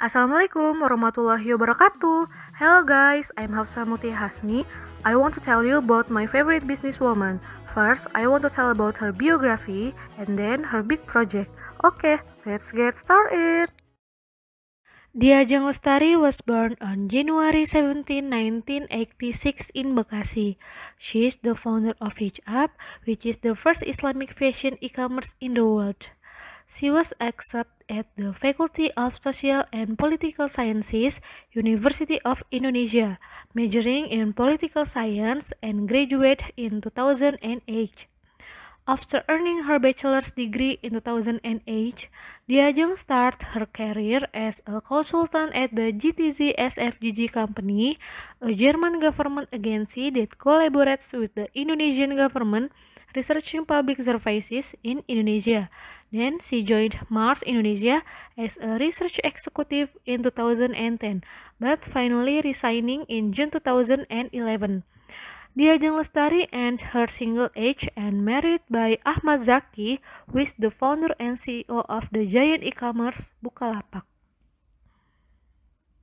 Assalamualaikum warahmatullahi wabarakatuh. Hello guys, I'm Hafsa Muti Hasni. I want to tell you about my favorite businesswoman. First, I want to tell about her biography and then her big project. Okay, let's get started. Jeng Lestari was born on January 17, 1986 in Bekasi. She is the founder of Hijab, which is the first Islamic fashion e-commerce in the world. She was accepted at the Faculty of Social and Political Sciences, University of Indonesia, majoring in political science and graduate in 2008. After earning her bachelor's degree in 2008, Diajeng started her career as a consultant at the GTZ SFGG company, a German government agency that collaborates with the Indonesian government researching public services in Indonesia. Then she joined Mars Indonesia as a research executive in 2010, but finally resigning in June 2011. Diajeng Lestari ends her single age and married by Ahmad Zaki, who is the founder and CEO of the giant e-commerce Bukalapak.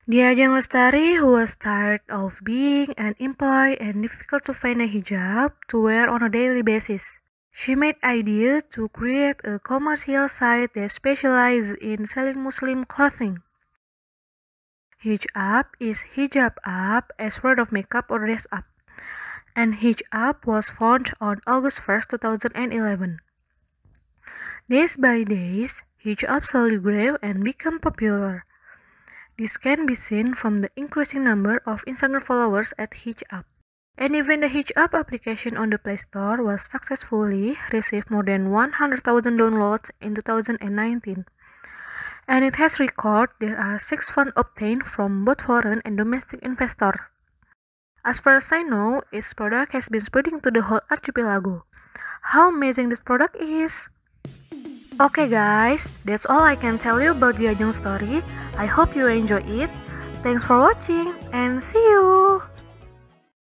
Diajeng Lestari, who was tired of being an employee and difficult to find a hijab to wear on a daily basis. She made idea to create a commercial site that specializes in selling Muslim clothing. Hijab is hijab up as word of makeup or dress up and Hijab was formed on August 1, 2011. Days by days, Hijab slowly grew and became popular. This can be seen from the increasing number of Instagram followers at Hijab. And even the Hijab application on the Play Store was successfully received more than 100,000 downloads in 2019. And it has recorded there are 6 funds obtained from both foreign and domestic investors. As far as I know, its product has been spreading to the whole archipelago. How amazing this product is! Okay guys, that's all I can tell you about the story. I hope you enjoy it. Thanks for watching and see you!